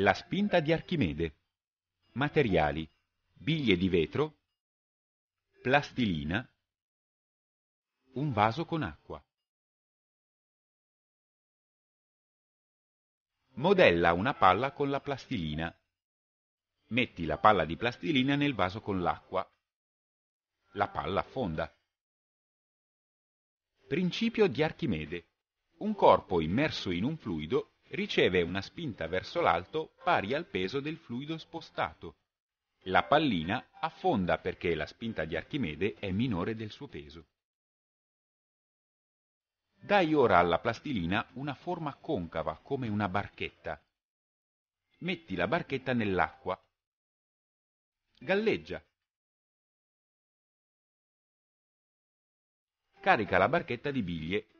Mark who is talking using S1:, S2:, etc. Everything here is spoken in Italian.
S1: La spinta di Archimede. Materiali. Biglie di vetro. Plastilina. Un vaso con acqua.
S2: Modella una palla con la plastilina. Metti la palla di plastilina nel vaso con l'acqua. La palla affonda. Principio di Archimede. Un corpo immerso in un fluido riceve una spinta verso l'alto pari al peso del fluido spostato. La pallina affonda perché la spinta di Archimede è minore del suo peso. Dai ora alla plastilina una forma concava come una barchetta. Metti la barchetta nell'acqua.
S3: Galleggia. Carica la barchetta di biglie